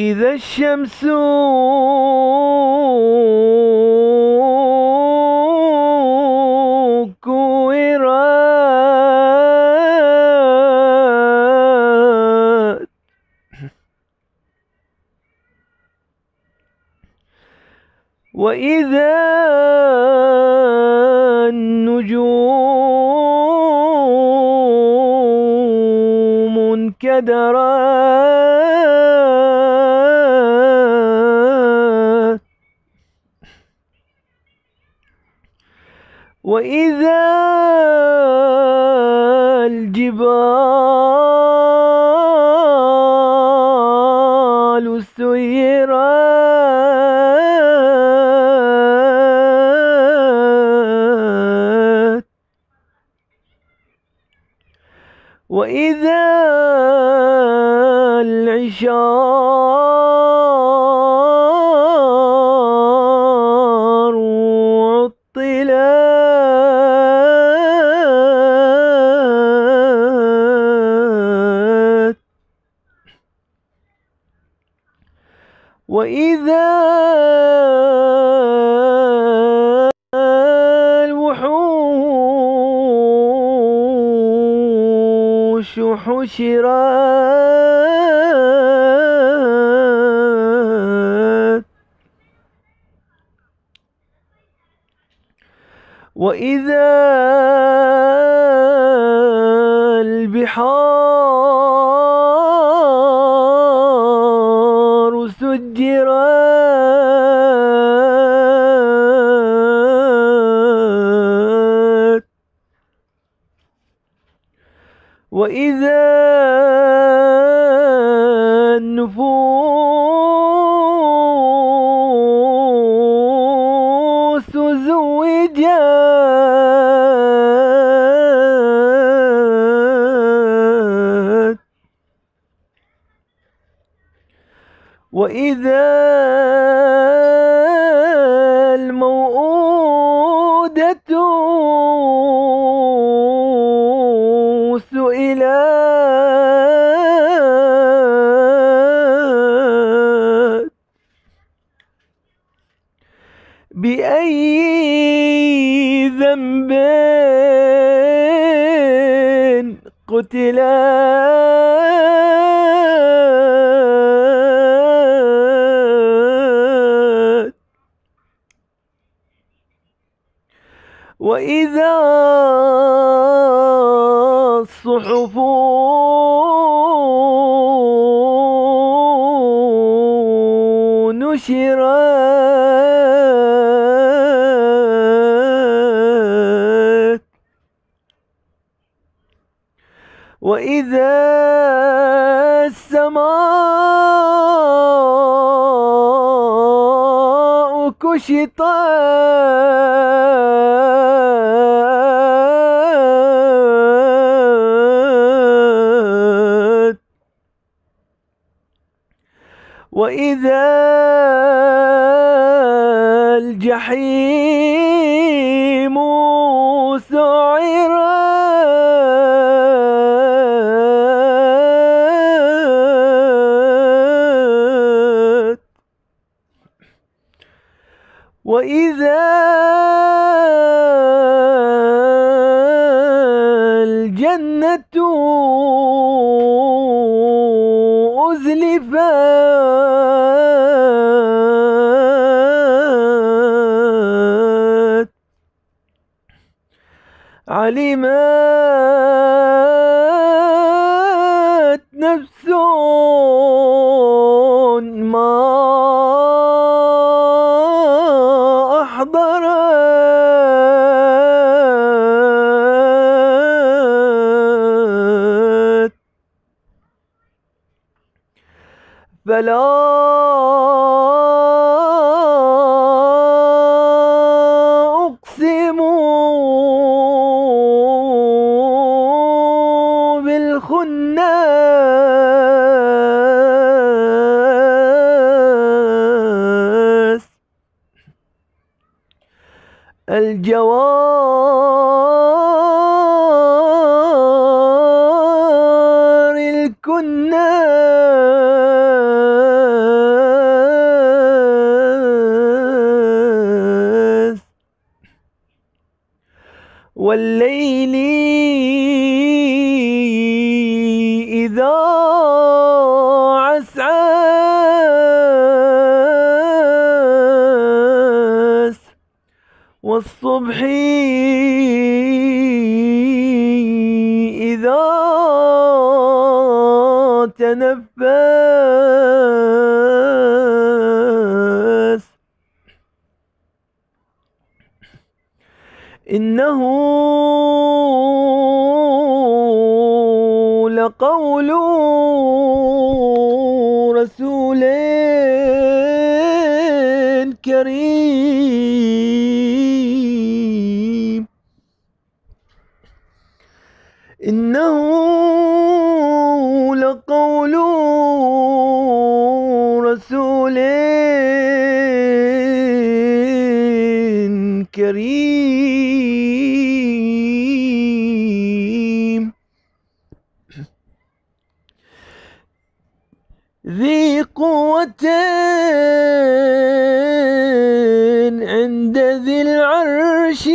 إذا الشمس كورت وإذا النجوم انكدرت وإذا الجبال سيرت وإذا العشار وإذا الوحوش حشرات وإذا البحار وإذا النفوس زوجت وإذا ذنبين قتلا وإذا الصحف نشرت وإذا السماء كشطت وإذا الجحيم سعرت وإذا الجنة أزلفت علمت فلا أقسم بالخناس الجواب والليل إذا عسعس والصبح إذا تنفس إنه لقول رسول كريم الرجيم ذي قوة عند ذي العرش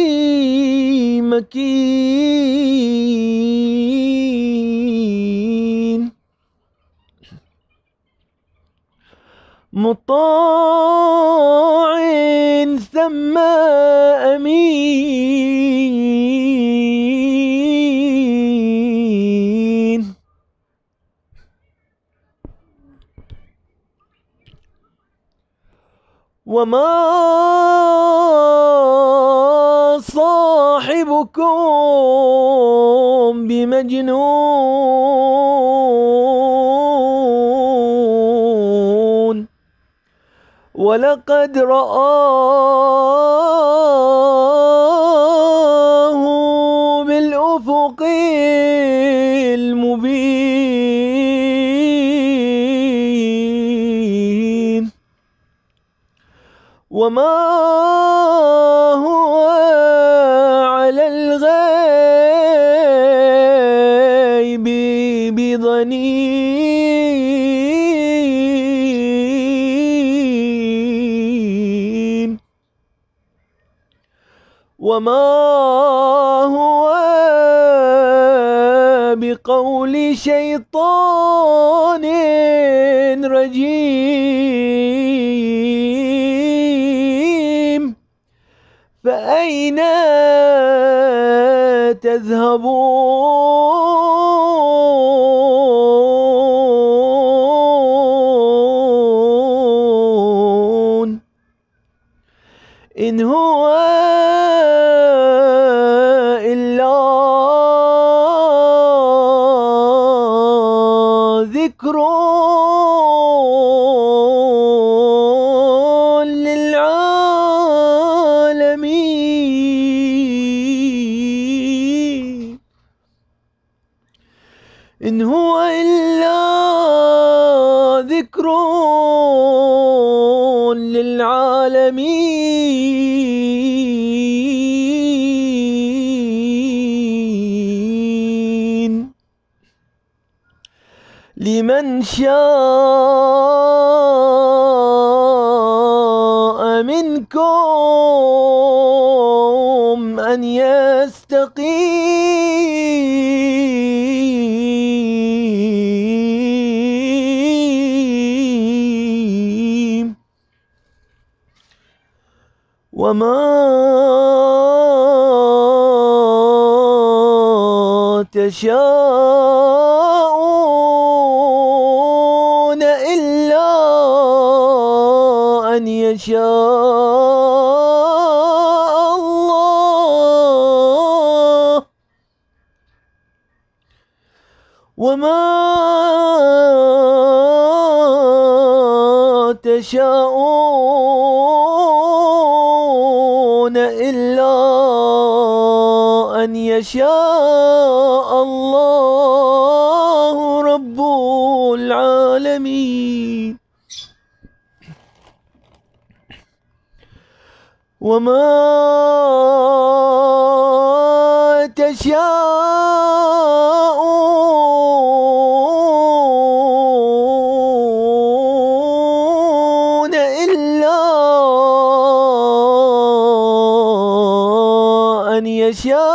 مكين مطار عين سما أمين وما صاحبكم بمجنون ولقد رآه بالأفق المبين وما هو على الغيب بضنين وما هو بقول شيطان رجيم فأين تذهبون إن هو ذكر للعالمين إن هو إلا ذكر للعالمين لمن شاء منكم أن يستقيم وما تشاء شاء الله وما تشاءون إلا أن يشاء الله رب العالمين وما تشاءون إلا أن يشاء